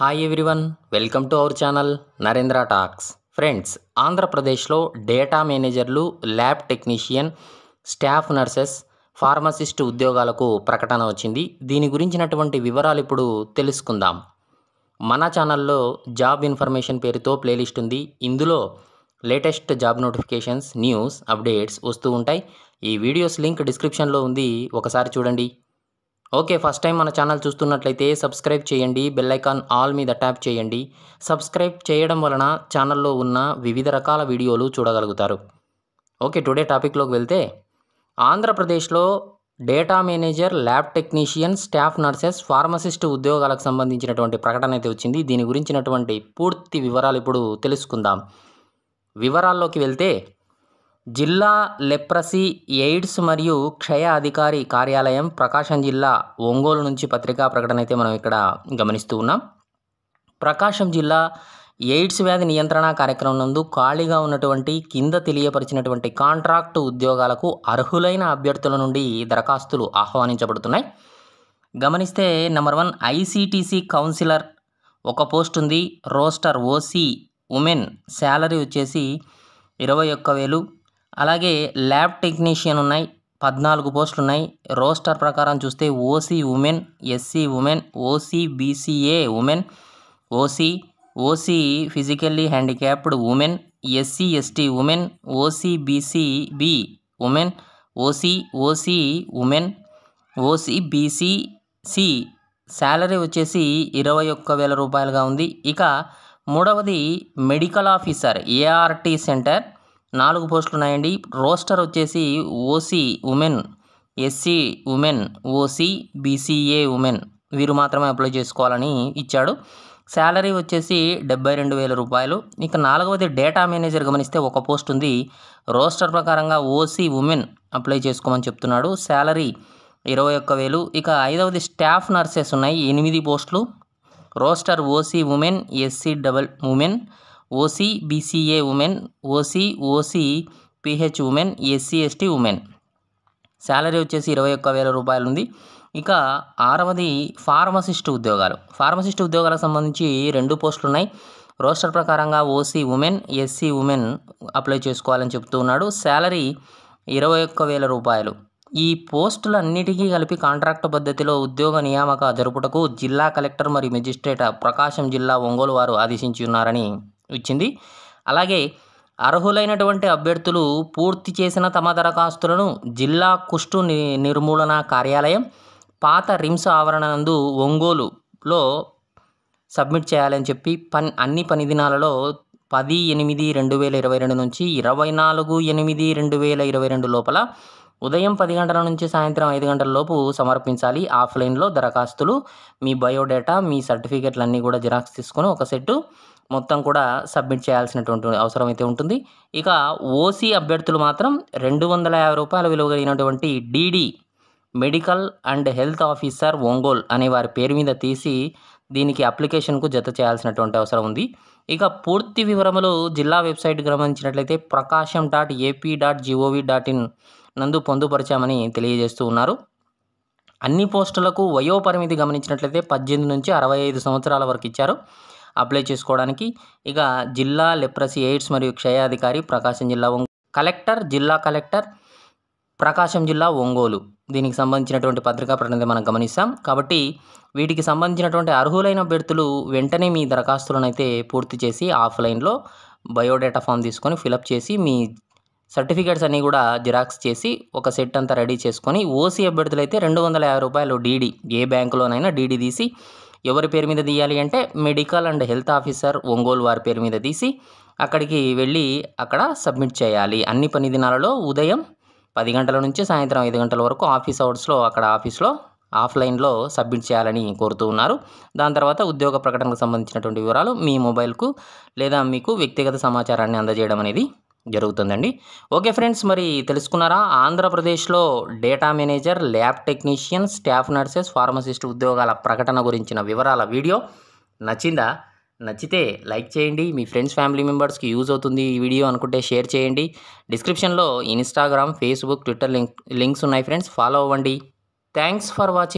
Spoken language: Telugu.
hi everyone welcome to our channel Narendra talks friends ఆంధ్రప్రదేశ్లో డేటా మేనేజర్లు lab technician staff nurses pharmacist ఉద్యోగాలకు ప్రకటన వచ్చింది దీని గురించినటువంటి వివరాలు ఇప్పుడు తెలుసుకుందాం మన ఛానల్లో జాబ్ ఇన్ఫర్మేషన్ పేరుతో ప్లేలిస్ట్ ఉంది ఇందులో latest job notifications news updates వస్తూ ఉంటాయి ఈ వీడియోస్ లింక్ డిస్క్రిప్షన్లో ఉంది ఒకసారి చూడండి ఓకే ఫస్ట్ టైం మన ఛానల్ చూస్తున్నట్లయితే సబ్స్క్రైబ్ చేయండి బెల్లైకాన్ ఆల్ మీద ట్యాప్ చేయండి సబ్స్క్రైబ్ చేయడం వలన ఛానల్లో ఉన్న వివిధ రకాల వీడియోలు చూడగలుగుతారు ఓకే టుడే టాపిక్లోకి వెళ్తే ఆంధ్రప్రదేశ్లో data manager lab technician staff nurses pharmacist ఉద్యోగాలకు సంబంధించినటువంటి ప్రకటన అయితే వచ్చింది దీని గురించినటువంటి పూర్తి వివరాలు ఇప్పుడు తెలుసుకుందాం వివరాల్లోకి వెళ్తే జిల్లా లెప్రసీ ఎయిడ్స్ మరియు క్షయ అధికారి కార్యాలయం ప్రకాశం జిల్లా ఒంగోలు నుంచి పత్రికా ప్రకటన అయితే మనం ఇక్కడ గమనిస్తూ ఉన్నాం ప్రకాశం జిల్లా ఎయిడ్స్ వ్యాధి నియంత్రణ కార్యక్రమం నందు ఖాళీగా ఉన్నటువంటి కింద తెలియపరిచినటువంటి కాంట్రాక్టు ఉద్యోగాలకు అర్హులైన అభ్యర్థుల నుండి దరఖాస్తులు ఆహ్వానించబడుతున్నాయి గమనిస్తే నెంబర్ వన్ ఐసీటీసీ కౌన్సిలర్ ఒక పోస్ట్ ఉంది రోస్టర్ ఓసీ ఉమెన్ శాలరీ వచ్చేసి ఇరవై ఒక్క వేలు అలాగే ల్యాబ్ టెక్నీషియన్ ఉన్నాయి పద్నాలుగు పోస్టులు ఉన్నాయి రోస్టర్ ప్రకారం చూస్తే OC women SC women OC BCA women OC OC physically handicapped women SC ST women OC BC B women OC OC women OC BC C salary వచ్చేసి ఇరవై ఒక్క వేల రూపాయలుగా ఉంది ఇక మూడవది మెడికల్ ఆఫీసర్ ఏఆర్టీ సెంటర్ నాలుగు పోస్టులు ఉన్నాయండి రోస్టర్ వచ్చేసి OC women SC women OC BCA women వీరు మాత్రమే అప్లై చేసుకోవాలని ఇచ్చాడు శాలరీ వచ్చేసి డెబ్బై రెండు వేల రూపాయలు ఇక నాలుగవది డేటా మేనేజర్ గమనిస్తే ఒక పోస్ట్ ఉంది రోస్టర్ ప్రకారంగా ఓసీ ఉమెన్ అప్లై చేసుకోమని చెప్తున్నాడు శాలరీ ఇరవై ఒక్క వేలు ఇక ఐదవది స్టాఫ్ నర్సెస్ ఉన్నాయి ఎనిమిది పోస్టులు roster OC women SC double women OC BCA women OC OC PH women SC ST women salary వచ్చేసి ఇరవై ఒక్క వేల రూపాయలు ఉంది ఇక ఆరవది ఫార్మసిస్ట్ ఉద్యోగాలు ఫార్మసిస్ట్ ఉద్యోగాలకు సంబంధించి రెండు పోస్టులు ఉన్నాయి రోస్టర్ ప్రకారంగా OC women SC women apply చేసుకోవాలని చెప్తూ ఉన్నాడు శాలరీ ఇరవై ఒక్క వేల రూపాయలు ఈ పోస్టులన్నిటికీ కలిపి కాంట్రాక్ట్ పద్ధతిలో ఉద్యోగ నియామక జరుపుటకు జిల్లా కలెక్టర్ మరియు మెజిస్ట్రేట్ ప్రకాశం జిల్లా ఒంగోలు వారు ఆదేశించి ఉన్నారని ఇచ్చింది అలాగే అర్హులైనటువంటి అభ్యర్థులు పూర్తి చేసిన తమ దరఖాస్తులను జిల్లా కుష్టు నిర్మూలన కార్యాలయం పాత రిమ్స్ ఆవరణ నందు ఒంగోలులో సబ్మిట్ చేయాలని చెప్పి పని అన్ని పని దినాలలో పది ఎనిమిది రెండు వేల ఇరవై రెండు నుంచి ఇరవై నాలుగు ఎనిమిది రెండు వేల ఇరవై రెండు లోపల ఉదయం పది గంటల నుంచి సాయంత్రం ఐదు గంటల లోపు సమర్పించాలి ఆఫ్లైన్లో దరఖాస్తులు మీ బయోడేటా మీ సర్టిఫికెట్లు అన్నీ కూడా జిరాక్స్ తీసుకొని ఒక సెట్టు మొత్తం కూడా సబ్మిట్ చేయాల్సినటువంటి అవసరం అయితే ఉంటుంది ఇక ఓసీ అభ్యర్థులు మాత్రం రెండు వందల యాభై రూపాయల విలువ కలిగినటువంటి DD medical and health officer Ongole అనే వారి పేరు మీద తీసి దీనికి అప్లికేషన్కు జత చేయాల్సినటువంటి అవసరం ఉంది ఇక పూర్తి వివరములు జిల్లా వెబ్సైట్ గమనించినట్లయితే Prakasam dot AP dot GOV dot in నందు పొందుపరిచామని తెలియజేస్తూ ఉన్నారు అన్ని పోస్టులకు వయోపరిమితి గమనించినట్లయితే పద్దెనిమిది నుంచి అరవై ఐదు సంవత్సరాల వరకు ఇచ్చారు అప్లై చేసుకోవడానికి ఇక జిల్లా లెప్రసీ ఎయిడ్స్ మరియు క్షయాధికారి ప్రకాశం జిల్లా కలెక్టర్ జిల్లా కలెక్టర్ ప్రకాశం జిల్లా ఒంగోలు దీనికి సంబంధించినటువంటి పత్రికా ప్రకటన మనం గమనిస్తాం కాబట్టి వీటికి సంబంధించినటువంటి అర్హులైన అభ్యర్థులు వెంటనే మీ దరఖాస్తులను అయితే పూర్తి చేసి ఆఫ్లైన్లో బయోడేటా ఫామ్ తీసుకొని ఫిలప్ చేసి మీ సర్టిఫికేట్స్ అన్నీ కూడా జిరాక్స్ చేసి ఒక సెట్ అంతా రెడీ చేసుకొని ఓసీ అభ్యర్థులు అయితే రెండు వందల యాభై రూపాయలు డీడీ ఏ బ్యాంకులోనైనా డీడీ తీసి ఎవరి పేరు మీద తీయాలి అంటే medical and health officer Ongole వారి పేరు మీద తీసి అక్కడికి వెళ్ళి అక్కడ సబ్మిట్ చేయాలి అన్ని పని దినాలలో ఉదయం పది గంటల నుంచి సాయంత్రం ఐదు గంటల వరకు ఆఫీస్ అవర్స్లో అక్కడ ఆఫీస్లో ఆఫ్లైన్లో సబ్మిట్ చేయాలని కోరుతూ ఉన్నారు దాని తర్వాత ఉద్యోగ ప్రకటనకు సంబంధించినటువంటి వివరాలు మీ మొబైల్కు లేదా మీకు వ్యక్తిగత సమాచారాన్ని అందజేయడం అనేది జరుగుతుందండి ఓకే ఫ్రెండ్స్ మరి తెలుసుకున్నారా ఆంధ్రప్రదేశ్లో data manager lab technician staff nurses pharmacist ఉద్యోగాల ప్రకటన గురించిన వివరాల వీడియో నచ్చిందా నచ్చితే లైక్ చేయండి మీ ఫ్రెండ్స్ ఫ్యామిలీ మెంబర్స్కి యూజ్ అవుతుంది ఈ వీడియో అనుకుంటే షేర్ చేయండి డిస్క్రిప్షన్లో Instagram Facebook Twitter link links ఉన్నాయి ఫ్రెండ్స్ ఫాలో అవ్వండి థ్యాంక్స్ ఫర్ వాచింగ్